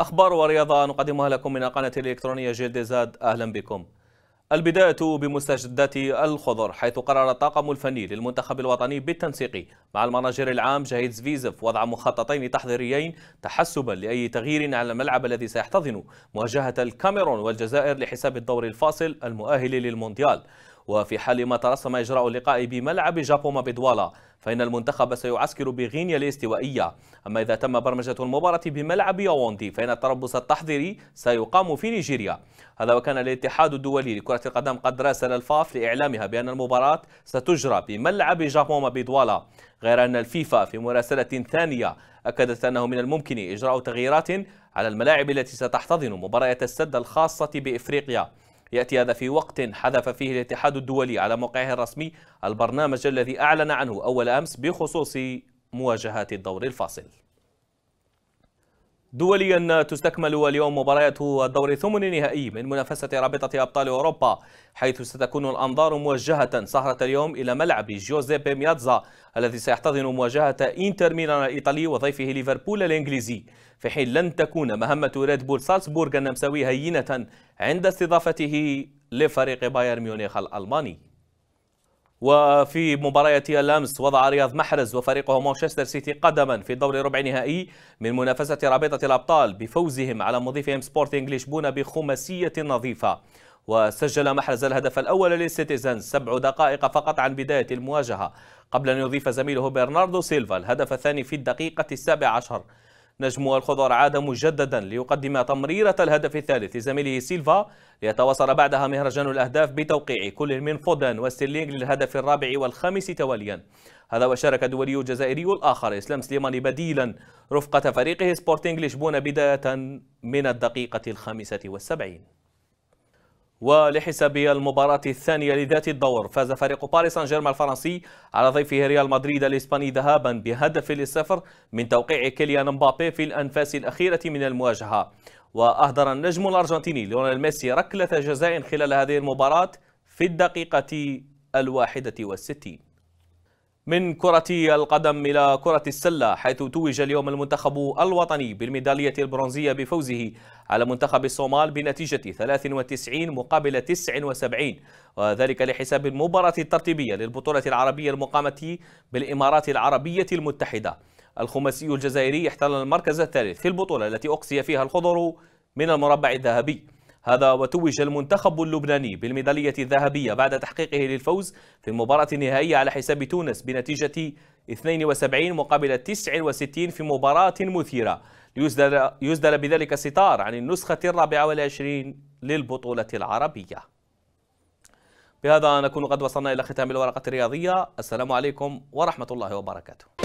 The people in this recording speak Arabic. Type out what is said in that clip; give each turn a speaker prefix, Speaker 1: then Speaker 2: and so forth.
Speaker 1: أخبار ورياضة نقدمها لكم من قناة الإلكترونية جلد زاد أهلا بكم البداية بمستجدات الخضر حيث قرر الطاقم الفني للمنتخب الوطني بالتنسيق مع المناجر العام جهيد زفيزف وضع مخططين تحضيريين تحسبا لأي تغيير على الملعب الذي سيحتضن مواجهة الكاميرون والجزائر لحساب الدور الفاصل المؤهل للمونديال وفي حال ما ترسم إجراء اللقاء بملعب جابوما بدوالا فإن المنتخب سيعسكر بغينيا الاستوائية أما إذا تم برمجة المباراة بملعب ياوندي فإن التربص التحضيري سيقام في نيجيريا هذا وكان الاتحاد الدولي لكرة القدم قد راسل الفاف لإعلامها بأن المباراة ستجرى بملعب جابوما بدوالا غير أن الفيفا في مراسلة ثانية أكدت أنه من الممكن إجراء تغييرات على الملاعب التي ستحتضن مباريات السد الخاصة بإفريقيا يأتي هذا في وقت حذف فيه الاتحاد الدولي على موقعه الرسمي البرنامج الذي أعلن عنه أول أمس بخصوص مواجهات الدور الفاصل دوليا تستكمل اليوم مباريات الدور الثمن النهائي من منافسة رابطة أبطال أوروبا حيث ستكون الأنظار موجهة سهرة اليوم إلى ملعب جوزيب ميادزا الذي سيحتضن مواجهة إنتر ميلان الإيطالي وضيفه ليفربول الإنجليزي في حين لن تكون مهمة ريد بول سالسبورغ النمساوي هينة عند استضافته لفريق بايرن ميونخ الألماني وفي مباراة الأمس وضع رياض محرز وفريقه مانشستر سيتي قدما في دور ربع نهائي من منافسة رابطة الأبطال بفوزهم على مضيفهم سبورت إنجليش بخماسية نظيفة وسجل محرز الهدف الأول للسيتيزن سبع دقائق فقط عن بداية المواجهة قبل أن يضيف زميله برناردو سيلفا الهدف الثاني في الدقيقة السابعة عشر نجم الخضر عاد مجددا ليقدم تمريرة الهدف الثالث لزميله سيلفا ليتواصل بعدها مهرجان الأهداف بتوقيع كل من فودن وستيرلينغ للهدف الرابع والخامس تواليا هذا وشارك دولي جزائري الآخر إسلام سليماني بديلا رفقة فريقه سبورتينغ لشبونة بداية من الدقيقة الخامسة والسبعين ولحساب المباراة الثانية لذات الدور فاز فريق باريس سان جيرمان الفرنسي على ضيفه ريال مدريد الإسباني ذهابا بهدف للصفر من توقيع كيليان مبابي في الأنفاس الأخيرة من المواجهة وأهدر النجم الأرجنتيني ليونيل ميسي ركلة جزاء خلال هذه المباراة في الدقيقة الواحدة والستين من كرة القدم إلى كرة السلة حيث توج اليوم المنتخب الوطني بالميدالية البرونزية بفوزه على منتخب الصومال بنتيجة 93 مقابل 79 وذلك لحساب المباراة الترتيبية للبطولة العربية المقامة بالإمارات العربية المتحدة الخماسي الجزائري احتل المركز الثالث في البطولة التي أقصي فيها الخضر من المربع الذهبي هذا وتوج المنتخب اللبناني بالميدالية الذهبية بعد تحقيقه للفوز في المباراة النهائية على حساب تونس بنتيجة 72 مقابل 69 في مباراة مثيرة يزدل بذلك ستار عن النسخة الرابعة والعشرين للبطولة العربية بهذا نكون قد وصلنا إلى ختام الورقة الرياضية السلام عليكم ورحمة الله وبركاته